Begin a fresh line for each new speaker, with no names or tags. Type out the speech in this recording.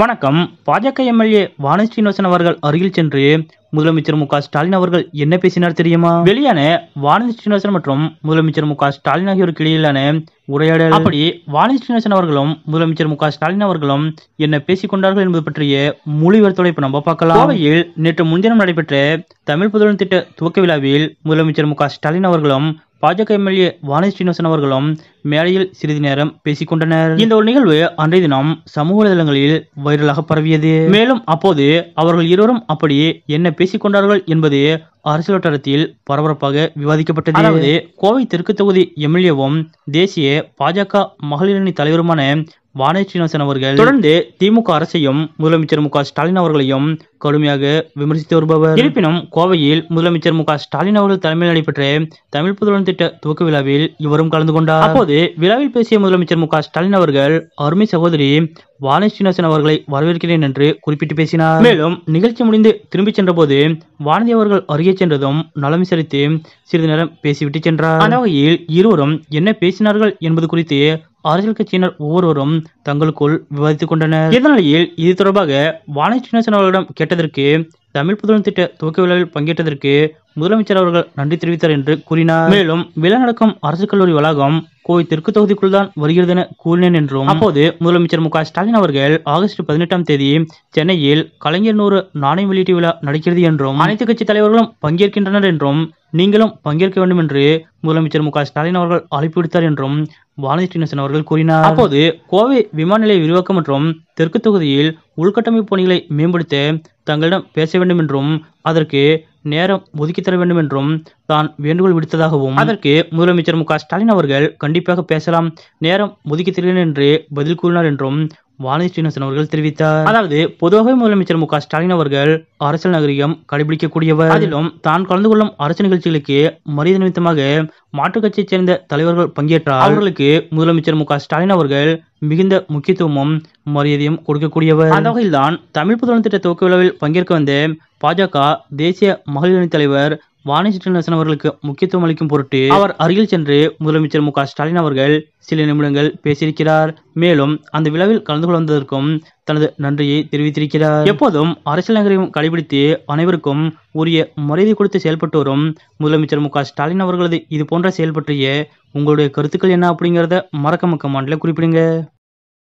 வணக்கம் பாஜக எம்எல்ஏ வானி ஸ்ரீனிவாசன் அவர்கள் அருகில் சென்று முதலமைச்சர் மு ஸ்டாலின் அவர்கள் என்ன பேசினார் தெரியுமா வெளியான வானதி ஸ்ரீனிவாசன் மற்றும் முதலமைச்சர் மு ஸ்டாலின் ஆகியோருக்கு இடையிலான உரையாடல் அப்படி வானதி ஸ்ரீனிவாசன் அவர்களும் முதலமைச்சர் மு ஸ்டாலின் அவர்களும் என்ன பேசிக் கொண்டார்கள் என்பது பற்றிய முழுவர் விவரத்தோட இப்ப நம்ம பார்க்கலாம் அவையில் நேற்று முன்தினம் நடைபெற்ற தமிழ் புதலன் திட்ட துவக்க விழாவில் முதலமைச்சர் மு ஸ்டாலின் அவர்களும் பாஜக எம்எல்ஏ வானதி ஸ்ரீனிவாசன் அவர்களும் மேடையில் சிறிது நேரம் பேசிக் கொண்டனர் இந்த ஒரு நிகழ்வு அன்றைய தினம் சமூக வலைதளங்களில் வைரலாக பரவியது மேலும் அப்போது அவர்கள் இருவரும் அப்படியே என்ன பேசிக் கொண்டார்கள் என்பது அரசியல் வட்டாரத்தில் பரபரப்பாக விவாதிக்கப்பட்டது அதாவது கோவை தெற்கு தொகுதி எம்எல்ஏவும் தேசிய பாஜக மகளிரணி தலைவருமான வானே சீனிவாசன் அவர்கள் தொடர்ந்து திமுக அரசையும் முதலமைச்சர் மு ஸ்டாலின் அவர்களையும் கடுமையாக விமர்சித்து வருபவர் இருப்பினும் கோவையில் முதலமைச்சர் மு ஸ்டாலின் அவர்கள் தலைமையில் நடைபெற்ற தமிழ் புதுவன் திட்ட துவக்க விழாவில் இவரும் கலந்து கொண்டார் அப்போது விழாவில் பேசிய முதலமைச்சர் மு ஸ்டாலின் அவர்கள் அருமை சகோதரி வானே சீனிவாசன் அவர்களை வரவேற்கிறேன் என்று குறிப்பிட்டு பேசினார் மேலும் நிகழ்ச்சி முடிந்து திரும்பிச் சென்றபோது வானதி அவர்கள் அருகே சென்றதும் நலம் விசாரித்து சிறிது நேரம் பேசிவிட்டு சென்றார் அந்த வகையில் இருவரும் என்ன பேசினார்கள் என்பது குறித்து அரசியல் கட்சியினர் ஒவ்வொருவரும் தங்களுக்குள் விவாதித்துக் கொண்டனர் இதனாலேயே இது தொடர்பாக வானதி சின்ன சின்னவர்களிடம் கேட்டதற்கு தமிழ் புதன் திட்ட துவக்க விழாவில் பங்கேற்றதற்கு முதலமைச்சர் அவர்கள் நன்றி தெரிவித்தார் என்று கூறினார் மேலும் நடக்கும் அரசு கல்லூரி வளாகம் கோவை தெற்கு தொகுதிக்குள் தான் வருகிறது என கூறினேன் என்றும் அப்போது முதலமைச்சர் மு ஸ்டாலின் அவர்கள் ஆகஸ்ட் பதினெட்டாம் தேதி சென்னையில் கலைஞர் நூறு நாணயம் வெளியீட்டு விழா நடக்கிறது என்றும் அனைத்து கட்சி தலைவர்களும் பங்கேற்கின்றனர் என்றும் நீங்களும் பங்கேற்க வேண்டும் என்று முதலமைச்சர் மு ஸ்டாலின் அவர்கள் அழைப்பு விடுத்தார் என்றும் வானதி ஸ்ரீனிவாசன் அவர்கள் கூறினார் அப்போது கோவை விமான நிலைய விரிவாக்கம் மற்றும் தெற்கு தொகுதியில் உள்கட்டமைப்பு பணிகளை மேம்படுத்த தங்களிடம் பேச வேண்டும் என்றும் அதற்கு நேரம் ஒதுக்கி தர வேண்டும் என்றும் தான் வேண்டுகோள் விடுத்ததாகவும் அதற்கு முதலமைச்சர் மு ஸ்டாலின் அவர்கள் கண்டிப்பாக பேசலாம் நேரம் ஒதுக்கி தருகிறேன் என்று பதில் கூறினார் என்றும் வானதி ஸ்ரீனிவாசன் அவர்கள் தெரிவித்தார் அதாவது பொதுவாகவே முதலமைச்சர் மு ஸ்டாலின் அவர்கள் அரசியல் நகரிகம் கடைபிடிக்கக்கூடியவர் அதிலும் தான் கலந்து கொள்ளும் அரசு நிகழ்ச்சிகளுக்கு மரியாதை நிமித்தமாக மாற்றுக் கட்சியைச் சேர்ந்த தலைவர்கள் பங்கேற்றார் அவர்களுக்கு முதலமைச்சர் மு ஸ்டாலின் அவர்கள் மிகுந்த முக்கியத்துவமும் மரியாதையும் கொடுக்கக்கூடியவர் அந்த வகையில்தான் தமிழ் புதன திட்ட துவக்க விழாவில் பங்கேற்க வந்த பாஜக தேசிய மகளிர் தலைவர் வானதி சீனிவாசன் அவர்களுக்கு முக்கியத்துவம் அளிக்கும் பொருட்டு அவர் அருகில் சென்று முதலமைச்சர் மு ஸ்டாலின் அவர்கள் சில நிமிடங்கள் பேசியிருக்கிறார் மேலும் அந்த விழாவில் கலந்து கொள்வதற்கும் தனது நன்றியை தெரிவித்திருக்கிறார் எப்போதும் அரசியல் நகரையும் கடைபிடித்து அனைவருக்கும் உரிய மரியாதை கொடுத்து செயல்பட்டு வரும் முதலமைச்சர் மு ஸ்டாலின் அவர்களது இது போன்ற செயல் பற்றிய உங்களுடைய கருத்துக்கள் என்ன அப்படிங்கிறத மறக்க மக்க குறிப்பிடுங்க